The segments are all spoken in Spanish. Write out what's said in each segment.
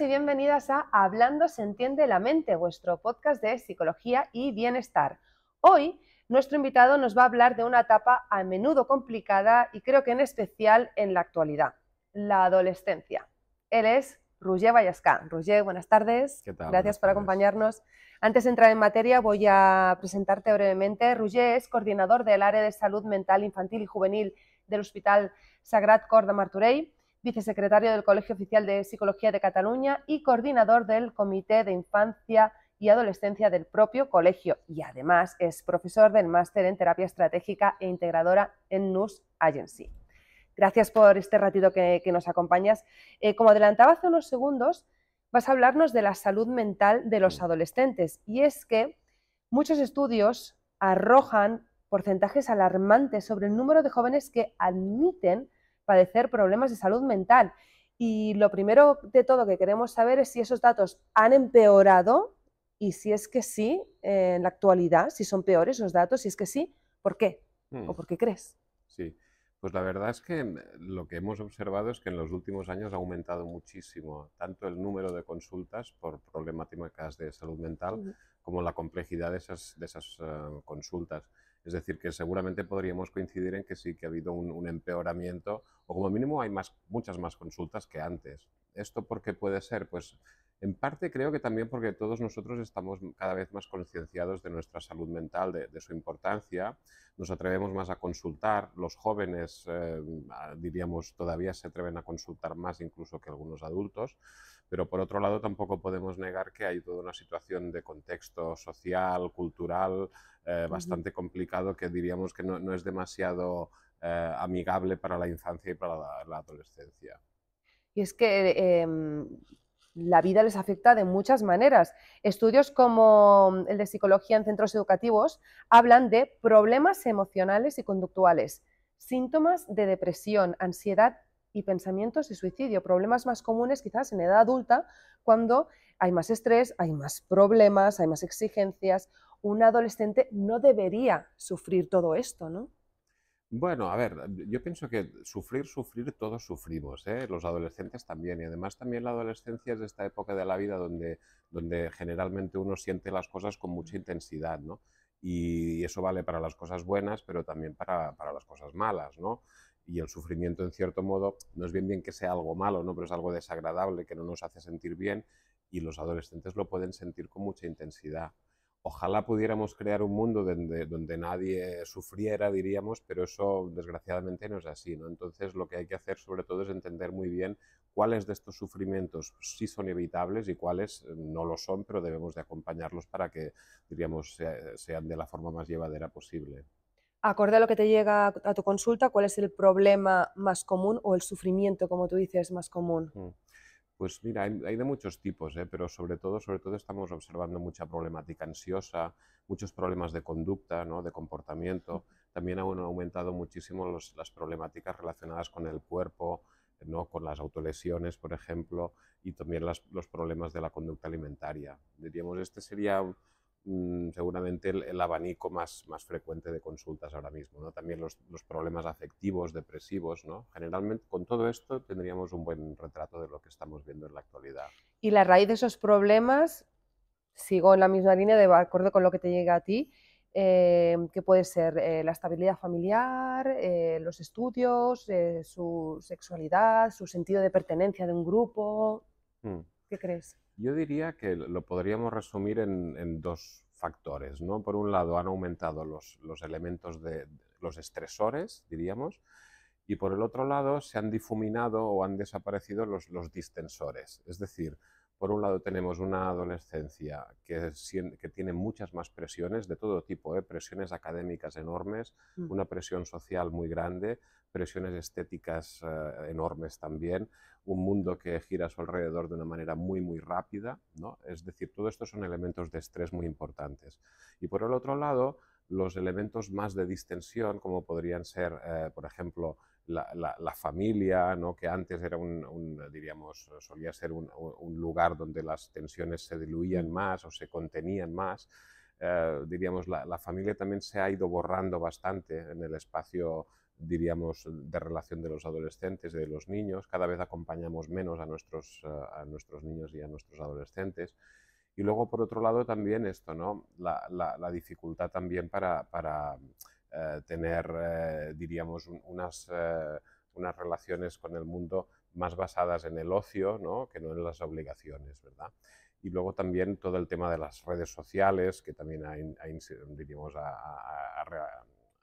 y bienvenidas a Hablando se entiende la mente, vuestro podcast de psicología y bienestar. Hoy nuestro invitado nos va a hablar de una etapa a menudo complicada y creo que en especial en la actualidad, la adolescencia. Él es Roger Vallascán. Roger, buenas tardes. Gracias por acompañarnos. Antes de entrar en materia, voy a presentarte brevemente. Roger es coordinador del área de salud mental infantil y juvenil del Hospital Sagrat Corda Marturey vicesecretario del Colegio Oficial de Psicología de Cataluña y coordinador del Comité de Infancia y Adolescencia del propio colegio y además es profesor del Máster en Terapia Estratégica e Integradora en NUS Agency. Gracias por este ratito que, nos acompañas. Eh, como adelantaba hace unos segundos, vas a hablarnos de la salud mental de los adolescentes y es que muchos estudios arrojan porcentajes alarmantes sobre el número de jóvenes que admiten padecer problemas de salud mental. Y lo primero de todo que queremos saber es si esos datos han empeorado y si es que sí, en la actualidad, si son peores los datos, si es que sí, ¿por qué? ¿O mm. por qué crees? Sí, pues la verdad es que lo que hemos observado es que en los últimos años ha aumentado muchísimo tanto el número de consultas por problemáticas de salud mental como la complejidad de esas, de esas eh, consultas. Es decir, que seguramente podríamos coincidir en que sí que ha habido un, empeoramiento o como mínimo hay más, muchas más consultas que antes. ¿Esto por qué puede ser? Pues en parte creo que también porque todos nosotros estamos cada vez más concienciados de nuestra salud mental, de, su importancia, nos atrevemos más a consultar, los jóvenes, eh, diríamos, todavía se atreven a consultar más incluso que algunos adultos pero por otro lado tampoco podemos negar que hay toda una situación de contexto social, cultural, eh, bastante complicado que diríamos que no, es demasiado eh, amigable para la infancia y para la, adolescencia. Y es que em, la vida les afecta de muchas maneras. Estudios como el de psicología en centros educativos hablan de problemas emocionales y conductuales, síntomas de depresión, ansiedad y pensamientos de suicidio, problemas más comunes quizás en edad adulta, cuando hay más estrés, hay más problemas, hay más exigencias. Un adolescente no debería sufrir todo esto, ¿no? Bueno, a ver, yo pienso que sufrir, sufrir, todos sufrimos, ¿eh? los adolescentes también, y además también la adolescencia es esta época de la vida donde, donde generalmente uno siente las cosas con mucha intensidad, ¿no? Y, eso vale para las cosas buenas, pero también para, para las cosas malas, ¿no? y el sufrimiento, en cierto modo, no es bien bien que sea algo malo, ¿no? pero es algo desagradable que no nos hace sentir bien y los adolescentes lo pueden sentir con mucha intensidad. Ojalá pudiéramos crear un mundo donde, nadie sufriera, diríamos, pero eso desgraciadamente no es así. ¿no? Entonces lo que hay que hacer sobre todo es entender muy bien cuáles de estos sufrimientos sí son evitables y cuáles eh, no lo son, pero debemos de acompañarlos para que, diríamos, sean de la forma más llevadera posible acorde a lo que te llega a tu consulta, ¿cuál es el problema más común o el sufrimiento, como tú dices, más común? Mm. Pues mira, hay, de muchos tipos, ¿eh? pero sobre todo, sobre todo estamos observando mucha problemática ansiosa, muchos problemas de conducta, ¿no? de comportamiento. También han aumentado muchísimo las problemáticas relacionadas con el cuerpo, ¿no? con las autolesiones, por ejemplo, y también los problemas de la conducta alimentaria. Diríamos, este sería Mm, seguramente el, abanico más, más frecuente de consultas ahora mismo. ¿no? También los, problemas afectivos, depresivos. Generalmente con todo esto tendríamos un buen retrato de lo que estamos viendo en la actualidad. Y la raíz de esos problemas, sigo en la misma línea, de acuerdo con lo que te llega a ti, eh, que puede ser eh, la estabilidad familiar, eh, los estudios, su sexualidad, su sentido de pertenencia de un grupo. Mm. ¿Qué crees? Yo diría que lo podríamos resumir en, dos factores. ¿no? Por un lado, han aumentado los, elementos de, los estresores, diríamos, y por el otro lado, se han difuminado o han desaparecido los, distensores. Es decir, por un lado tenemos una adolescencia que, que, tiene muchas más presiones de todo tipo, ¿eh? presiones académicas enormes, mm. una presión social muy grande, presiones estéticas eh, enormes también, un mundo que gira a su alrededor de una manera muy, muy rápida, ¿no? Es decir, todo esto son elementos de estrés muy importantes. Y por el otro lado, los elementos más de distensión, como podrían ser, eh, por ejemplo, la, familia, ¿no? que antes era un, diríamos, solía ser un, lugar donde las tensiones se diluían más o se contenían más, eh, diríamos, la, la, familia también se ha ido borrando bastante en el espacio diríamos, de relación de los adolescentes, de los niños. Cada vez acompañamos menos a nuestros, eh, a nuestros niños y a nuestros adolescentes. Y luego, por otro lado, también esto, ¿no? La, la, dificultad también para, para eh, tener, eh, diríamos, unas, unas relaciones con el mundo más basadas en el ocio, ¿no? Que no en las obligaciones, ¿verdad? Y luego también todo el tema de las redes sociales, que también ha, diríamos, a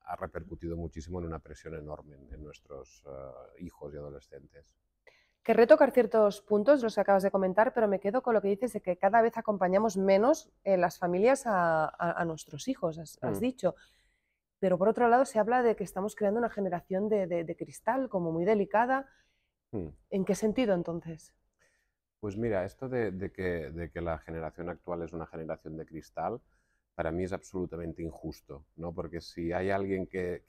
ha repercutido muchísimo en una presión enorme en, nuestros eh, hijos y adolescentes. Querré tocar ciertos puntos, los que acabas de comentar, pero me quedo con lo que dices de que cada vez acompañamos menos en eh, las familias a, nuestros hijos, has, mm. dicho pero por otro lado se habla de que estamos creando una generación de, cristal como muy delicada. Mm. ¿En qué sentido entonces? Pues mira, esto de que, de, que, la generación actual es una generación de cristal para mí es absolutamente injusto, ¿no? porque si hay alguien que,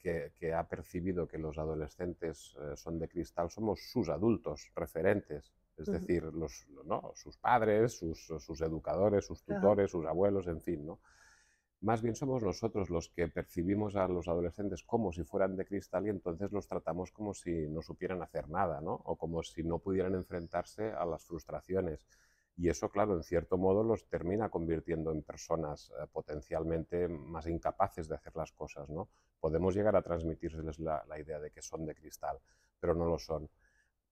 ha percibido que los adolescentes eh, son de cristal, somos sus adultos referentes, es decir, los, sus padres, sus, educadores, sus tutores, sus abuelos, en fin. ¿no? Más bien somos nosotros los que percibimos a los adolescentes como si fueran de cristal y entonces los tratamos como si no supieran hacer nada, o como si no pudieran enfrentarse a las frustraciones. Y eso, claro, en cierto modo los termina convirtiendo en personas eh, potencialmente más incapaces de hacer las cosas, ¿no? Podemos llegar a transmitirles la, idea de que son de cristal, pero no lo son.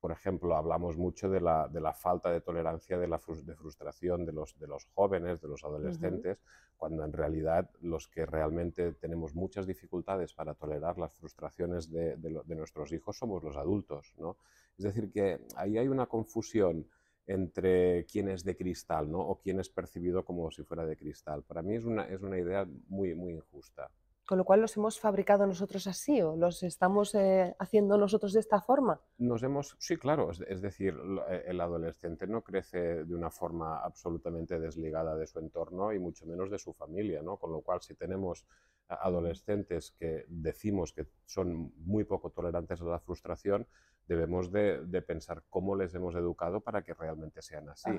Por ejemplo, hablamos mucho de la, de la falta de tolerancia, de la de frustración de los, de los jóvenes, de los adolescentes, cuando en realidad los que realmente tenemos muchas dificultades para tolerar las frustraciones de, de, de nuestros hijos somos los adultos, ¿no? Es decir, que ahí hay una confusión entre quién es de cristal ¿no? o quién es percibido como si fuera de cristal. Para mí es una, idea muy, muy injusta. Con lo cual los hemos fabricado nosotros así o los estamos eh, haciendo nosotros de esta forma. Nos hemos, sí, claro, es, es, decir, eh, el adolescente no crece de una forma absolutamente desligada de su entorno y mucho menos de su familia, ¿no? Con lo cual si tenemos adolescentes que decimos que son muy poco tolerantes a la frustración, debemos de, pensar cómo les hemos educado para que realmente sean así.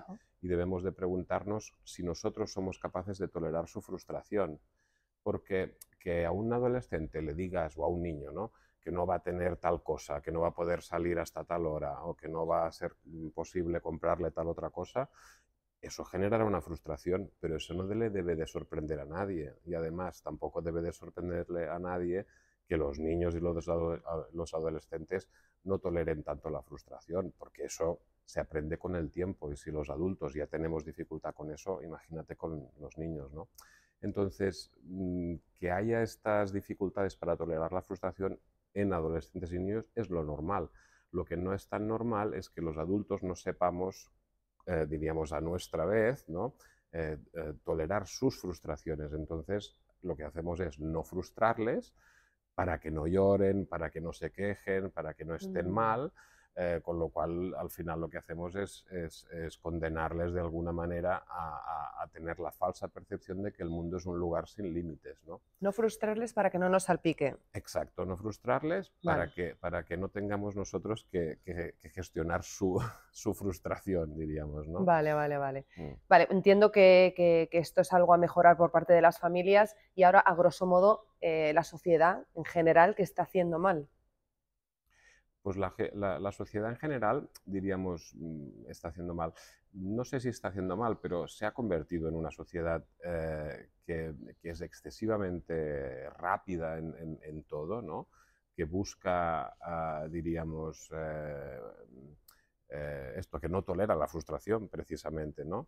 Y debemos de preguntarnos si nosotros somos capaces de tolerar su frustración. Porque que a un adolescente le digas, o a un niño, ¿no? que no va a tener tal cosa, que no va a poder salir hasta tal hora, o que no va a ser posible comprarle tal otra cosa, eso generará una frustración, pero eso no le debe de sorprender a nadie. Y además tampoco debe de sorprenderle a nadie que los niños y los, los adolescentes no toleren tanto la frustración, porque eso se aprende con el tiempo y si los adultos ya tenemos dificultad con eso, imagínate con los niños, ¿no? Entonces, mm, que haya estas dificultades para tolerar la frustración en adolescentes y niños es lo normal. Lo que no es tan normal es que los adultos no sepamos, eh, diríamos a nuestra vez, ¿no? Eh, eh, tolerar sus frustraciones. Entonces, lo que hacemos es no frustrarles, para que no lloren, para que no se quejen, para que no estén mm. mal, eh, con lo cual al final lo que hacemos es, condenarles de alguna manera a, tener la falsa percepción de que el mundo es un lugar sin límites. No, frustrarles para que no nos salpique. Exacto, no frustrarles para, que, para que no tengamos nosotros que, gestionar su, frustración, diríamos. ¿no? Vale, vale, vale. Mm. entiendo que, esto es algo a mejorar por parte de las familias y ahora, a grosso modo, eh, la sociedad en general que está haciendo mal pues la, sociedad en general, diríamos, mm, está haciendo mal. No sé si está haciendo mal, pero se ha convertido en una sociedad eh, que, es excesivamente rápida en, todo, ¿no? que busca, ah, diríamos, eh, eh, esto, que no tolera la frustración precisamente, ¿no?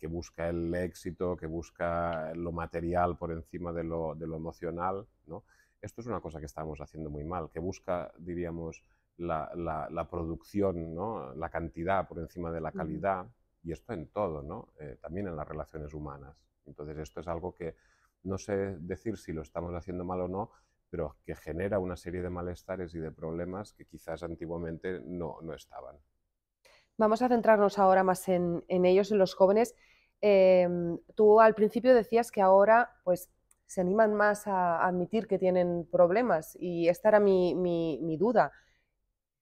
que busca el éxito, que busca lo material por encima de lo, de lo emocional. ¿no? Esto es una cosa que estamos haciendo muy mal, que busca, diríamos, la, producción, la cantidad por encima de la calidad, y esto en todo, eh, también en las relaciones humanas. Entonces esto es algo que no sé decir si lo estamos haciendo mal o no, pero que genera una serie de malestares y de problemas que quizás antiguamente no, estaban. Vamos a centrarnos ahora más en, ellos, en los jóvenes. Em, tú al principio decías que ahora pues, se animan más a admitir que tienen problemas y esta era mi, mi, mi duda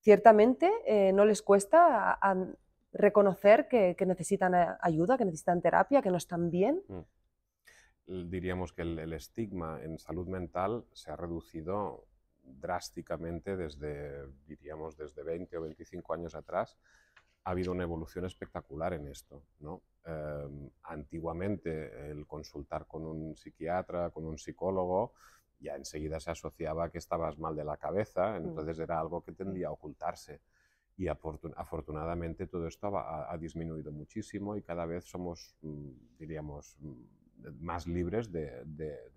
ciertamente eh, no les cuesta reconocer que, necesitan eh, ayuda, que necesitan terapia, que no están bien. Mm. Diríamos que el, estigma en salud mental se ha reducido drásticamente desde, diríamos, desde 20 o 25 años atrás. Ha habido una evolución espectacular en esto. ¿no? Em, antiguamente el consultar con un psiquiatra, con un psicólogo, ya enseguida se asociaba que estabas mal de la cabeza, mm. entonces era algo que tendía a ocultarse. Y afortunadamente todo esto ha, disminuido muchísimo y cada vez somos, mm, diríamos, mm, más libres de,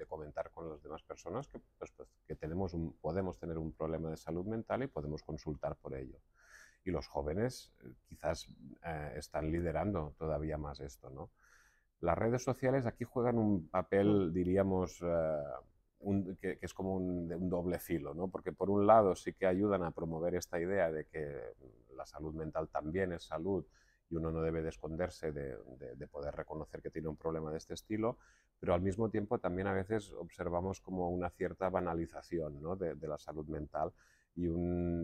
comentar con las demás personas pues, pues, que, tenemos un, podemos tener un problema de salud mental y podemos consultar por ello. Y los jóvenes eh, quizás eh, están liderando todavía más esto. ¿no? Las redes sociales aquí juegan un papel, diríamos, eh, que, es como un, doble filo, ¿no? porque por un lado sí que ayudan a promover esta idea de que la salud mental también es salud y uno no debe esconderse de, poder reconocer que tiene un problema de este estilo, pero al mismo tiempo también a veces observamos como una cierta banalización de, la salud mental y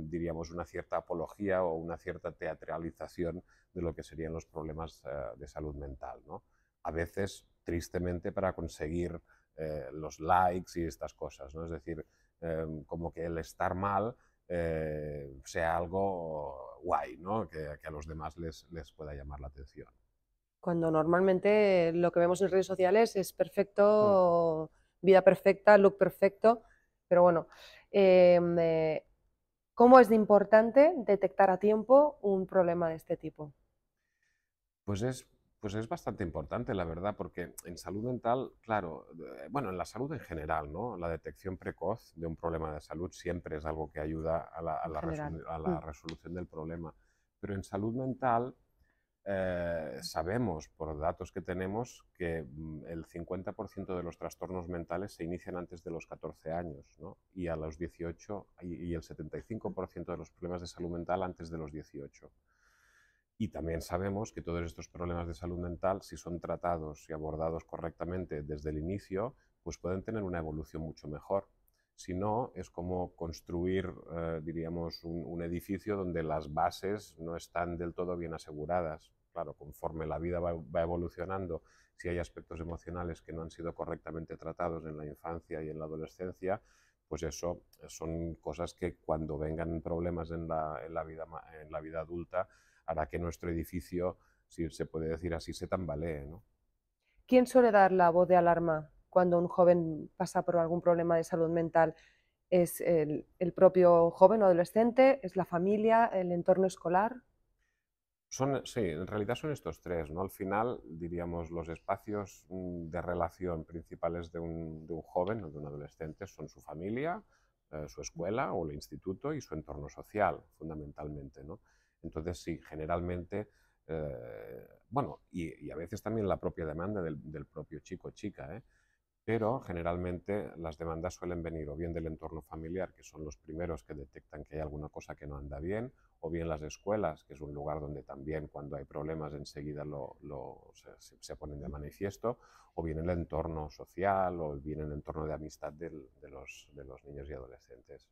diríamos una cierta apología o una cierta teatralización de lo que serían los problemas eh, de salud mental. A veces, tristemente, para conseguir eh, los likes y estas cosas, ¿no? Es decir, em, como que el estar mal eh, sea algo guay, ¿no? Que, a los demás les, pueda llamar la atención. Cuando normalmente lo que vemos en redes sociales es mm. perfecto, vida perfecta, look perfecto, pero bueno, em, eh, ¿cómo es de importante detectar a tiempo un problema de este tipo? Pues es pues es bastante importante, la verdad, porque en salud mental, claro, eh, bueno, en la salud en general, ¿no? La detección precoz de un problema de salud siempre es algo que ayuda a la, mm. resolución del problema. Pero en salud mental eh, sabemos por datos que tenemos que mm, el 50% de los trastornos mentales se inician antes de los 14 años, ¿no? Y a los 18 y el 75% de los problemas de salud mental antes de los 18. Y también sabemos que todos estos problemas de salud mental, si son tratados y abordados correctamente desde el inicio, pues pueden tener una evolución mucho mejor. Si no, es como construir, eh, diríamos, un, edificio donde las bases no están del todo bien aseguradas. Claro, conforme la vida va, evolucionando, si hay aspectos emocionales que no han sido correctamente tratados en la infancia y en la adolescencia, pues eso son cosas que cuando vengan problemas en la, en la vida adulta, para que nuestro edificio, si se puede decir así, se tambalee. ¿no? ¿Quién suele dar la voz de alarma cuando un joven pasa por algún problema de salud mental? ¿Es el, propio joven o adolescente? ¿Es la familia? ¿El entorno escolar? sí, en realidad son estos tres. ¿no? Al final, diríamos, los espacios mm, de relación principales de un, joven o de un adolescente son su familia, eh, su escuela o el instituto y su entorno social, fundamentalmente. ¿no? Entonces, sí, generalmente, eh, bueno, y, a veces también la propia demanda del, propio chico o chica, ¿eh? pero generalmente las demandas suelen venir o bien del entorno familiar, que son los primeros que detectan que hay alguna cosa que no anda bien, o bien las escuelas, que es un lugar donde también cuando hay problemas enseguida se, ponen de manifiesto, o bien el entorno social, o bien el entorno de amistad de los niños y adolescentes.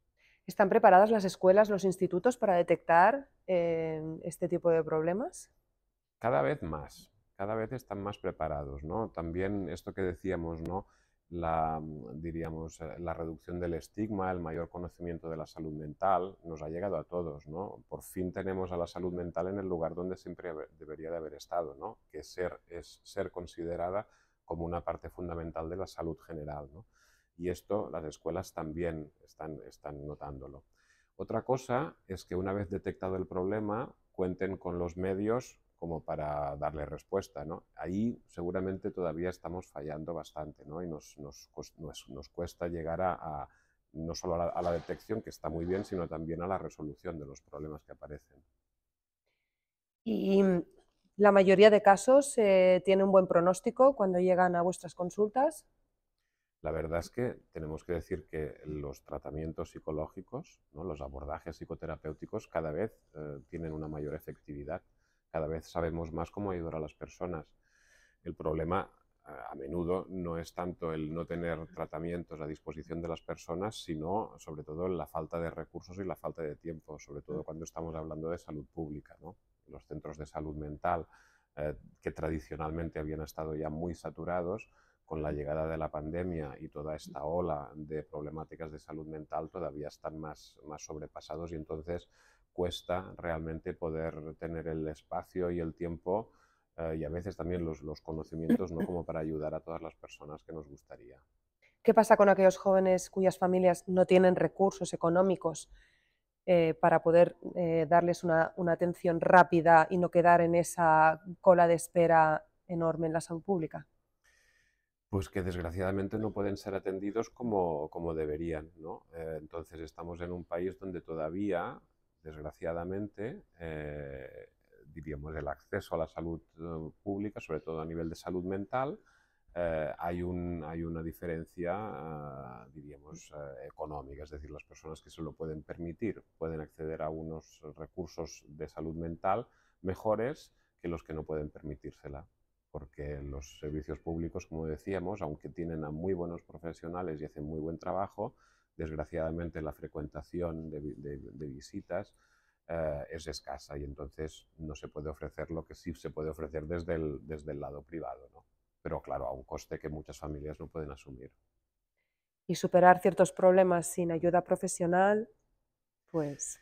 ¿Están preparadas las escuelas, los institutos para detectar eh, este tipo de problemas? Cada vez más, cada vez están más preparados, ¿no? También esto que decíamos, ¿no? La, diríamos, eh, la reducción del estigma, el mayor conocimiento de la salud mental, nos ha llegado a todos, ¿no? Por fin tenemos a la salud mental en el lugar donde siempre debería de haber estado, ¿no? Que ser, es ser considerada como una parte fundamental de la salud general, y esto las escuelas también están, notándolo. Otra cosa es que una vez detectado el problema, cuenten con los medios como para darle respuesta. ¿no? Ahí seguramente todavía estamos fallando bastante ¿no? y nos, cuesta llegar a, no solo a la, detección, que está muy bien, sino también a la resolución de los problemas que aparecen. Y la mayoría de casos eh, tiene un buen pronóstico cuando llegan a vuestras consultas. La verdad es que tenemos que decir que los tratamientos psicológicos, los abordajes psicoterapéuticos cada vez eh, tienen una mayor efectividad, cada vez sabemos más cómo ayudar a las personas. El problema a menudo no es tanto el no tener tratamientos a disposición de las personas, sino sobre todo la falta de recursos y la falta de tiempo, sobre todo cuando estamos hablando de salud pública. Los centros de salud mental, eh, que tradicionalmente habían estado ya muy saturados, con la llegada de la pandemia y toda mm. esta ola de problemáticas de salud mental todavía están más, sobrepasados y entonces cuesta realmente poder tener el espacio y el tiempo eh, y a veces también los, conocimientos ¿no? como para ayudar a todas las personas que nos gustaría. ¿Qué pasa con aquellos jóvenes cuyas familias no tienen recursos económicos eh, para poder eh, darles una atención rápida y no quedar en esa cola de espera enorme en la salud pública? pues que desgraciadamente no pueden ser atendidos como, deberían. ¿no? Eh, entonces estamos en un país donde todavía, desgraciadamente, eh, diríamos, el acceso a la salud eh, pública, sobre todo a nivel de salud mental, hay, un, hay una diferencia, diríamos, económica. Es decir, las personas que se lo pueden permitir pueden acceder a unos recursos de salud mental mejores que los que no pueden permitírsela porque los servicios públicos, como decíamos, aunque tienen a muy buenos profesionales y hacen muy buen trabajo, desgraciadamente la frecuentación de, visitas eh, es escasa y entonces no se puede ofrecer lo que sí se puede ofrecer desde el, desde el lado privado, ¿no? pero claro, a un coste que muchas familias no pueden asumir. Y superar ciertos problemas sin ayuda profesional, pues...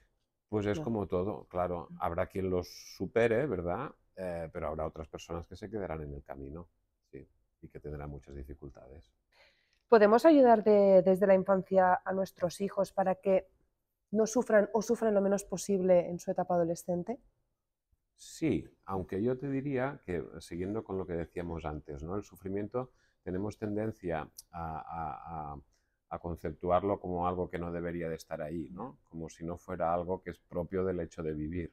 Pues es como todo, claro, mm. habrá quien los supere, ¿verdad? Eh, pero habrá otras personas que se quedarán en el camino y que tendrán muchas dificultades. ¿Podemos ayudar desde la infancia a nuestros hijos para que no sufran o sufran lo menos posible en su etapa adolescente? Sí, aunque yo te diría que, eh, siguiendo con lo que decíamos antes, ¿no? el sufrimiento tenemos tendencia a, conceptuarlo como algo que no debería de estar ahí, ¿no? como si no fuera algo que es propio del hecho de vivir.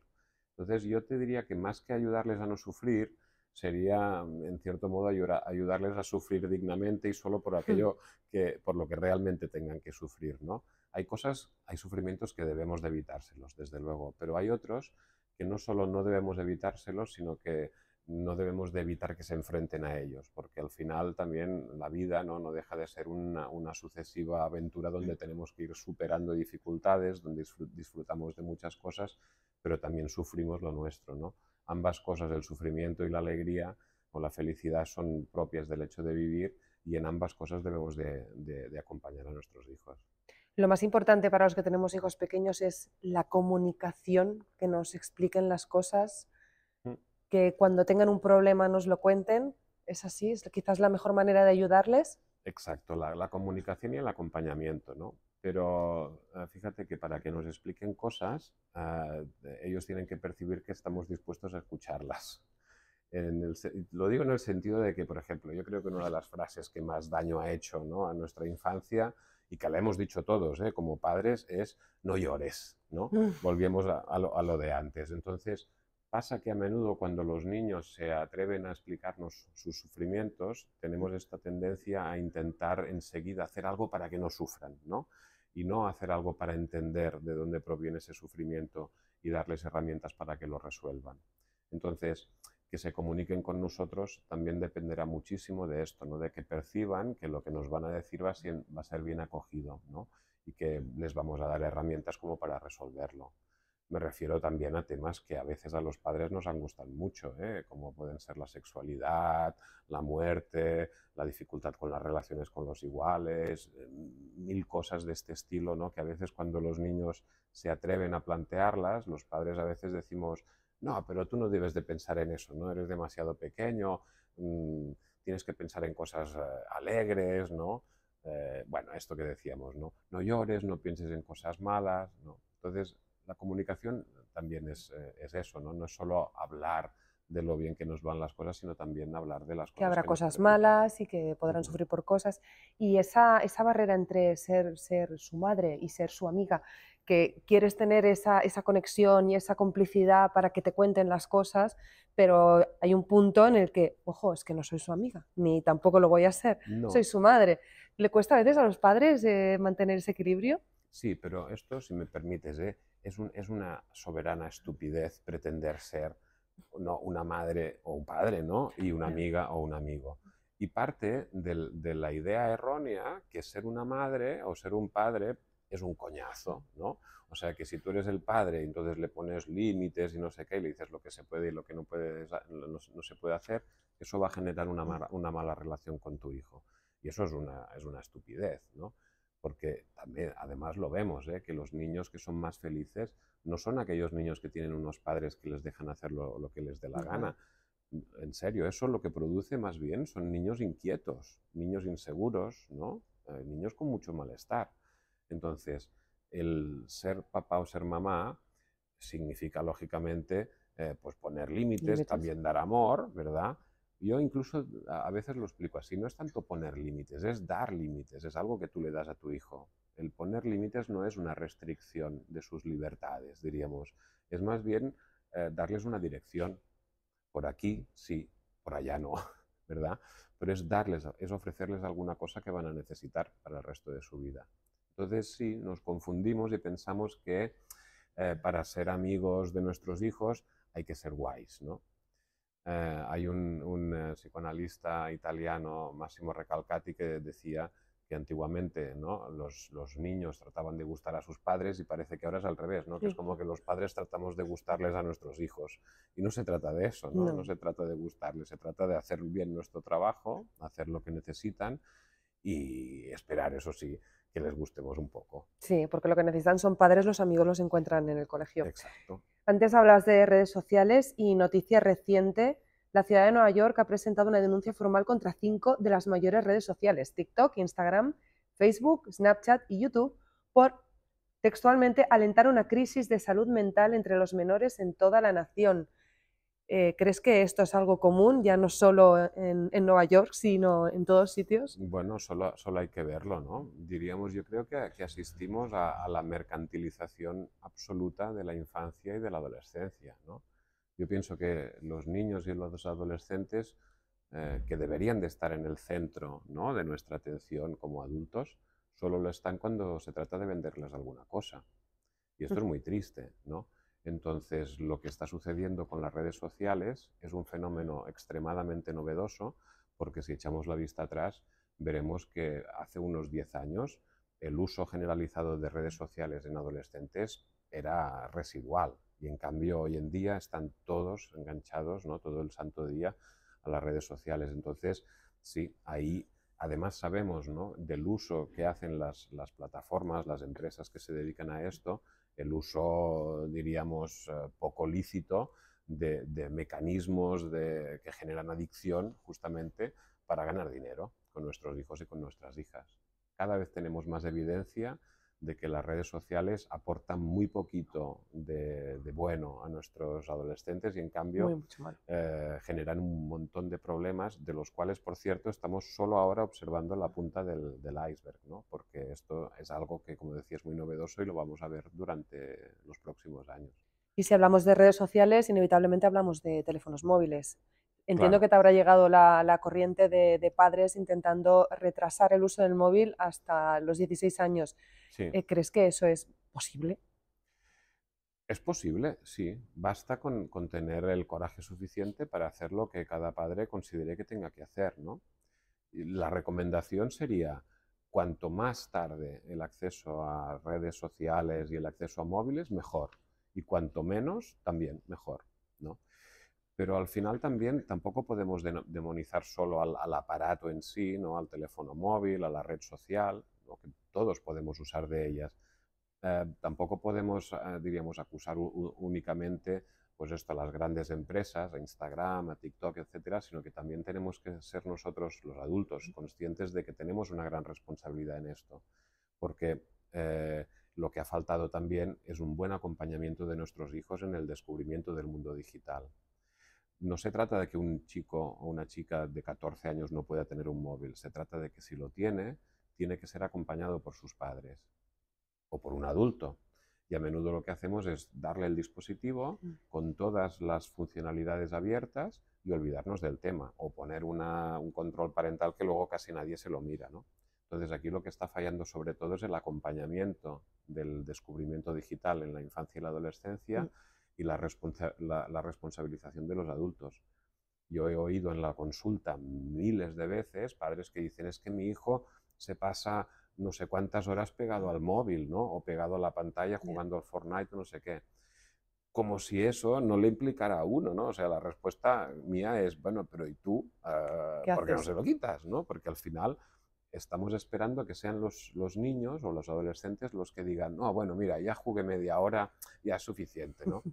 Entonces yo te diría que más que ayudarles a no sufrir, sería mm, en cierto modo ayudarles a sufrir dignamente y solo por aquello que por lo que realmente tengan que sufrir, ¿no? Hay cosas, hay sufrimientos que debemos de evitárselos, desde luego, pero hay otros que no solo no debemos de evitárselos, sino que no debemos de evitar que se enfrenten a ellos, porque al final también la vida no, deja de ser una, una sucesiva aventura donde tenemos que ir superando dificultades, donde disfrutamos de muchas cosas pero también sufrimos lo nuestro, ¿no? Ambas cosas, el sufrimiento y la alegría o la felicidad son propias del hecho de vivir y en ambas cosas debemos de, acompañar a nuestros hijos. Lo más importante para los que tenemos hijos pequeños es la comunicación, que nos expliquen las cosas, mm. que cuando tengan un problema nos lo cuenten. ¿Es así? ¿Es quizás la mejor manera de ayudarles? Exacto, la, la comunicación y el acompañamiento, ¿no? pero ah, fíjate que para que nos expliquen cosas, ah, ellos tienen que percibir que estamos dispuestos a escucharlas. lo digo en el sentido de que, por ejemplo, yo creo que una de las frases que más daño ha hecho ¿no? a nuestra infancia y que la hemos dicho todos ¿eh? como padres es no llores, ¿no? Mm. Volvemos a, lo, a, lo, de antes. Entonces, pasa que a menudo cuando los niños se atreven a explicarnos sus sufrimientos, tenemos esta tendencia a intentar enseguida hacer algo para que no sufran, ¿no? y no hacer algo para entender de dónde proviene ese sufrimiento y darles herramientas para que lo resuelvan. Entonces, que se comuniquen con nosotros también dependerá muchísimo de esto, ¿no? de que perciban que lo que nos van a decir va a ser, bien acogido y que les vamos a dar herramientas como para resolverlo me refiero también a temas que a veces a los padres nos angustan mucho, ¿eh? como pueden ser la sexualidad, la muerte, la dificultad con las relaciones con los iguales, eh, mil cosas de este estilo, ¿no? que a veces cuando los niños se atreven a plantearlas, los padres a veces decimos, no, pero tú no debes de pensar en eso, no eres demasiado pequeño, mm, tienes que pensar en cosas eh, alegres, ¿no? Eh, bueno, esto que decíamos, ¿no? No llores, no pienses en cosas malas, ¿no? Entonces, la comunicación también eh, es, eso, ¿no? No es solo hablar de lo bien que nos van las cosas, sino también hablar de las cosas. Que habrá cosas malas y que podrán sufrir por cosas. Y esa, esa barrera entre ser, ser su madre y ser su amiga, que quieres tener esa, esa, conexión y esa complicidad para que te cuenten las cosas, pero hay un punto en el que, ojo, es que no soy su amiga, ni tampoco lo voy a ser, soy su madre. ¿Le cuesta a veces a los padres eh, mantener ese equilibrio? Sí, pero esto, si me permites, eh, es, una soberana estupidez pretender ser una madre o un padre, ¿no? Y una amiga o un amigo. Y parte de la idea errónea que ser una madre o ser un padre es un coñazo, ¿no? O sea, que si tú eres el padre y entonces le pones límites y no sé qué, y le dices lo que se puede y lo que no, puede, no, se puede hacer, eso va a generar mm. una, mala, relación con tu hijo. Y eso es una, es una estupidez, ¿no? porque también, además lo vemos, ¿eh? que los niños que son más felices no son aquellos niños que tienen unos padres que les dejan hacer lo, que les dé la gana. En serio, eso lo que produce más bien son niños inquietos, niños inseguros, eh, niños con mucho malestar. Entonces, el ser papá o ser mamá significa, lógicamente, eh, pues poner límites, también dar amor, ¿verdad? Yo incluso a veces lo explico así, no es tanto poner límites, es dar límites, es algo que tú le das a tu hijo. El poner límites no es una restricción de sus libertades, diríamos, es más bien eh, darles una dirección. Por aquí sí, por allá no, ¿verdad? Pero es darles, es ofrecerles alguna cosa que van a necesitar para el resto de su vida. Entonces sí, nos confundimos y pensamos que eh, para ser amigos de nuestros hijos hay que ser guays, ¿no? Eh, hay un, eh, psicoanalista italiano, Massimo Recalcati, que decía que antiguamente ¿no? los, niños trataban de gustar a sus padres y parece que ahora es al revés, ¿no? que es como que los padres tratamos de gustarles a nuestros hijos. Y no se trata de eso, ¿no? no se trata de gustarles, se trata de hacer bien nuestro trabajo, hacer lo que necesitan y esperar, eso sí, que les gustemos un poco. Sí, porque lo que necesitan son padres, los amigos los encuentran en el colegio. Exacto. Antes hablas de redes sociales y noticia reciente. La ciudad de Nueva York ha presentado una denuncia formal contra cinco de las mayores redes sociales, TikTok, Instagram, Facebook, Snapchat y YouTube, por textualmente alentar una crisis de salud mental entre los menores en toda la nación. Eh, ¿Crees que esto es algo común, ya no solo e, en, Nueva York, sino en todos sitios? Bueno, solo, solo hay que verlo, ¿no? Diríamos, yo creo que, aquí asistimos a, la mercantilización absoluta de la infancia y de la adolescencia, ¿no? Yo pienso que los niños y los adolescentes, eh, que deberían de estar en el centro ¿no? de nuestra atención como adultos, solo lo están cuando se trata de venderles alguna cosa. Y esto es muy triste, ¿no? Entonces, lo que está sucediendo con las redes sociales es un fenómeno extremadamente novedoso, porque si echamos la vista atrás, veremos que hace unos 10 años el uso generalizado de redes sociales en adolescentes era residual. Y en cambio, hoy en día están todos enganchados, ¿no? todo el santo día, a las redes sociales. Entonces, sí, ahí además sabemos ¿no? del uso que hacen las, las plataformas, las empresas que se dedican a esto, el uso, diríamos, eh, poco lícito de, mecanismos que generan adicción justamente para ganar dinero con nuestros hijos y con nuestras hijas. Cada vez tenemos más evidencia de que las redes sociales aportan muy poquito de, bueno a nuestros adolescentes y en cambio eh, generan un montón de problemas de los cuales, por cierto, estamos solo ahora observando la punta del, iceberg, ¿no? porque esto es algo que, como decía, es muy novedoso y lo vamos a ver durante los próximos años. Y si hablamos de redes sociales, inevitablemente hablamos de teléfonos móviles. Entiendo que te habrá llegado la, corriente de, padres intentando retrasar el uso del móvil hasta los 16 años. Eh, ¿Crees que eso es posible? Es posible, sí. Basta con, tener el coraje suficiente para hacer lo que cada padre considere que tenga que hacer, ¿no? La recomendación sería, cuanto más tarde el acceso a redes sociales y el acceso a móviles, mejor. Y cuanto menos, también mejor, ¿no? Pero al final también tampoco podemos demonizar solo al, aparato en sí, ¿no? al teléfono móvil, a la red social, lo que todos podemos usar de ellas. Eh, tampoco podemos, eh, diríamos, acusar únicamente pues esto a las grandes empresas, a Instagram, a TikTok, etcétera, sino que también tenemos que ser nosotros, los adultos, conscientes de que tenemos una gran responsabilidad en esto. Porque eh, lo que ha faltado también es un buen acompañamiento de nuestros hijos en el descubrimiento del mundo digital no se trata de que un chico o una chica de 14 años no pueda tener un móvil, se trata de que si lo tiene, tiene que ser acompañado por sus padres o por un adulto. Y a menudo lo que hacemos es darle el dispositivo mm. con todas las funcionalidades abiertas y olvidarnos del tema o poner un control parental que luego casi nadie se lo mira. ¿no? Entonces aquí lo que está fallando sobre todo es el acompañamiento del descubrimiento digital en la infancia y la adolescencia. Mm y la, la, responsabilización de los adultos. Yo he oído en la consulta miles de veces padres que dicen es que mi hijo se pasa no sé cuántas horas pegado al móvil, ¿no? O pegado a la pantalla jugando al Fortnite o no sé qué. Como si eso no le implicara a uno, ¿no? O sea, la respuesta mía es, bueno, pero ¿y tú? porque ah, ¿Por qué no se lo quitas, no? Porque al final estamos esperando que sean los, los niños o los adolescentes los que digan, no, bueno, mira, ya jugué media hora, ya es suficiente, ¿no?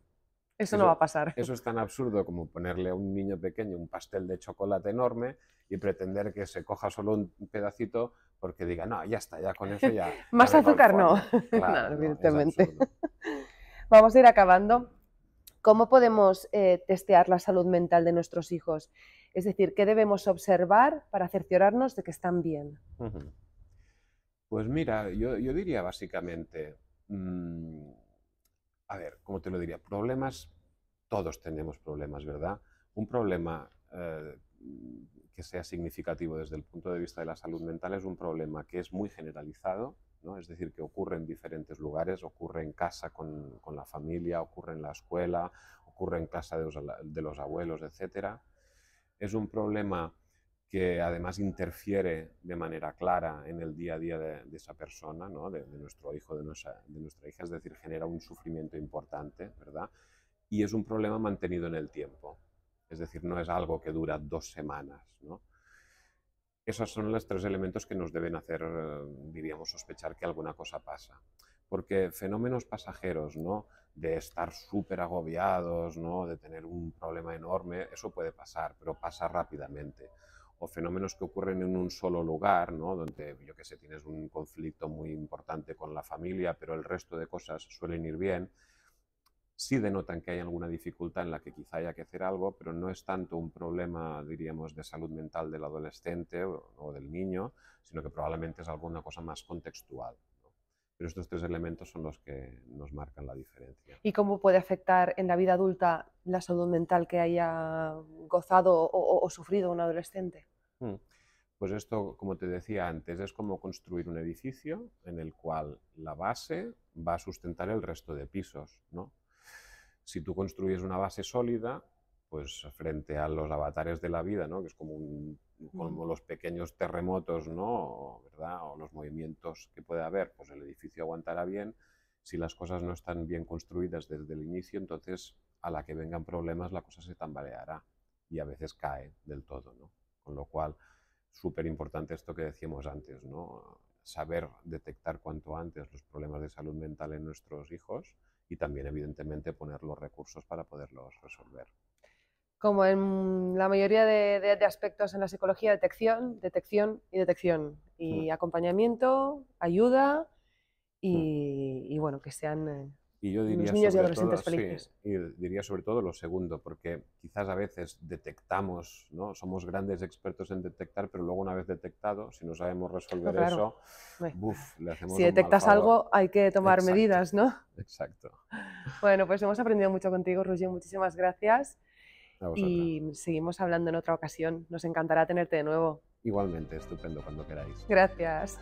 Eso, no va a pasar. Eso es tan absurdo como ponerle a un niño pequeño un pastel de chocolate enorme y pretender que se coja solo un pedacito porque diga, no, ya está, ya con eso ya. Más azúcar no. Claro, evidentemente. Vamos a ir acabando. ¿Cómo podemos eh, testear la salud mental de nuestros hijos? Es decir, ¿qué debemos observar para cerciorarnos de que están bien? Pues mira, yo, diría básicamente, mm, a ver, ¿cómo te lo diría? Problemas, todos tenemos problemas, ¿verdad? Un problema eh, que sea significativo desde el punto de vista de la salud mental es un problema que es muy generalizado, ¿no? es decir, que ocurre en diferentes lugares, ocurre en casa con, con la familia, ocurre en la escuela, ocurre en casa de los, de los abuelos, etc. Es un problema que además interfiere de manera clara en el día a día de, esa persona, de, nuestro hijo, de nuestra, de nuestra hija, es decir, genera un sufrimiento importante, ¿verdad? Y es un problema mantenido en el tiempo, es decir, no es algo que dura dos semanas, ¿no? Esos son los tres elementos que nos deben hacer, eh, diríamos, sospechar que alguna cosa pasa. Porque fenómenos pasajeros, ¿no? De estar súper agobiados, ¿no? De tener un problema enorme, eso puede pasar, pero pasa rápidamente o fenómenos que ocurren en un solo lugar, ¿no? donde yo que sé, tienes un conflicto muy importante con la familia, pero el resto de cosas suelen ir bien, sí denotan que hay alguna dificultad en la que quizá haya que hacer algo, pero no es tanto un problema, diríamos, de salud mental del adolescente o, del niño, sino que probablemente es alguna cosa más contextual. Pero estos tres elementos son los que nos marcan la diferencia. ¿Y cómo puede afectar en la vida adulta la salud mental que haya gozado o sufrido un adolescente? Mm. Pues esto, como te decía antes, es como construir un edificio en el cual la base va a sustentar el resto de pisos, ¿no? Si tú construyes una base sólida, pues frente a los avatares de la vida, ¿no? Que es como, mm. los pequeños terremotos, ¿no? ¿Verdad? O los movimientos que puede haber, pues el edificio aguantará bien. Si las cosas no están bien construidas desde el inicio, entonces a la que vengan problemas la cosa se tambaleará y a veces cae del todo, ¿no? Con lo cual, súper importante esto que decíamos antes, ¿no? saber detectar cuanto antes los problemas de salud mental en nuestros hijos y también, evidentemente, poner los recursos para poderlos resolver. Como en la mayoría de, aspectos en la psicología, detección, detección y detección. Y mm. acompañamiento, ayuda mm. y, bueno, que sean eh, y yo diría sobre todo, lo segundo, porque quizás a veces detectamos, ¿no? Somos grandes expertos en detectar, pero luego una vez detectado, si no sabemos resolver eso, Si detectas algo, hay que tomar medidas, ¿no? Exacto. Bueno, pues hemos aprendido mucho contigo, Roger. Muchísimas gracias. Y seguimos hablando en otra ocasión. Nos encantará tenerte de nuevo. Igualmente, estupendo cuando queráis. Gracias.